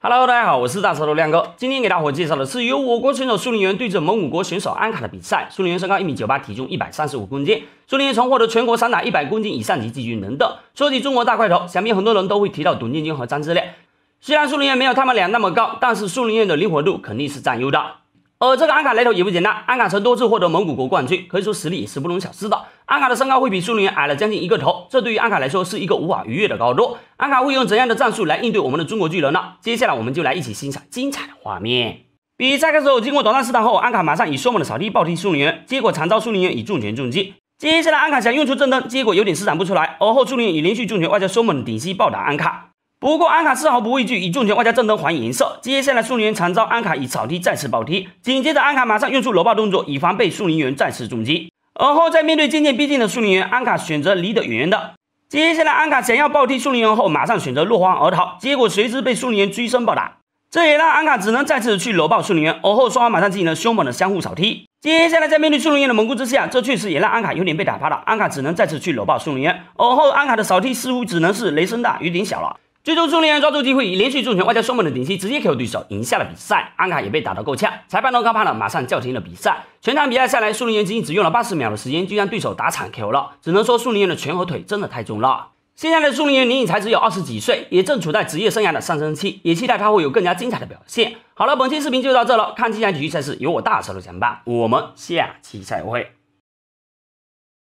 Hello，大家好，我是大舌头亮哥。今天给大伙介绍的是由我国选手苏林元对阵蒙古国选手安卡的比赛。苏林元身高一米九八，体重一百三十五公斤。苏林元曾获得全国散打一百公斤以上级季军等等。说起中国大块头，想必很多人都会提到董建军和张志亮。虽然苏林元没有他们俩那么高，但是苏林元的灵活度肯定是占优的。而这个安卡来头也不简单，安卡曾多次获得蒙古国冠军，可以说实力也是不容小视的。安卡的身高会比苏林元矮了将近一个头。这对于安卡来说是一个无法逾越的高度。安卡会用怎样的战术来应对我们的中国巨人呢？接下来我们就来一起欣赏精彩的画面。比赛开始后，经过短暂试探后，安卡马上以凶猛的扫踢暴踢苏宁元，结果惨遭苏宁元以重拳重击。接下来安卡想用出震蹬，结果有点施展不出来。而后苏宁元以连续重拳外加凶猛的顶膝暴打安卡，不过安卡丝毫不畏惧，以重拳外加震蹬还颜色。接下来苏宁元惨遭安卡以扫踢再次暴踢，紧接着安卡马上用出搂抱动作，以防被苏宁元再次重击。而后，在面对渐渐逼近的苏宁元，安卡选择离得远远的。接下来，安卡想要暴踢苏宁元后，马上选择落荒而逃，结果随之被苏宁元追身暴打。这也让安卡只能再次去搂抱苏宁元。而后，双方马上进行了凶猛的相互扫踢。接下来，在面对苏宁元的猛攻之下，这确实也让安卡有点被打趴了。安卡只能再次去搂抱苏宁元。而后，安卡的扫踢似乎只能是雷声大雨点小了。最终，苏宁抓住机会，以连续重拳外加双猛的顶膝直接 KO 对手，赢下了比赛。安卡也被打得够呛，裁判都看怕了，马上叫停了比赛。全场比赛下来，苏宁元仅仅只用了八十秒的时间就让对手打惨球了，只能说苏宁元的拳和腿真的太重了。现在的苏宁元年龄才只有二十几岁，也正处在职业生涯的上升期，也期待他会有更加精彩的表现。好了，本期视频就到这了，看下来体育赛事，有我大舌头相伴，我们下期再会。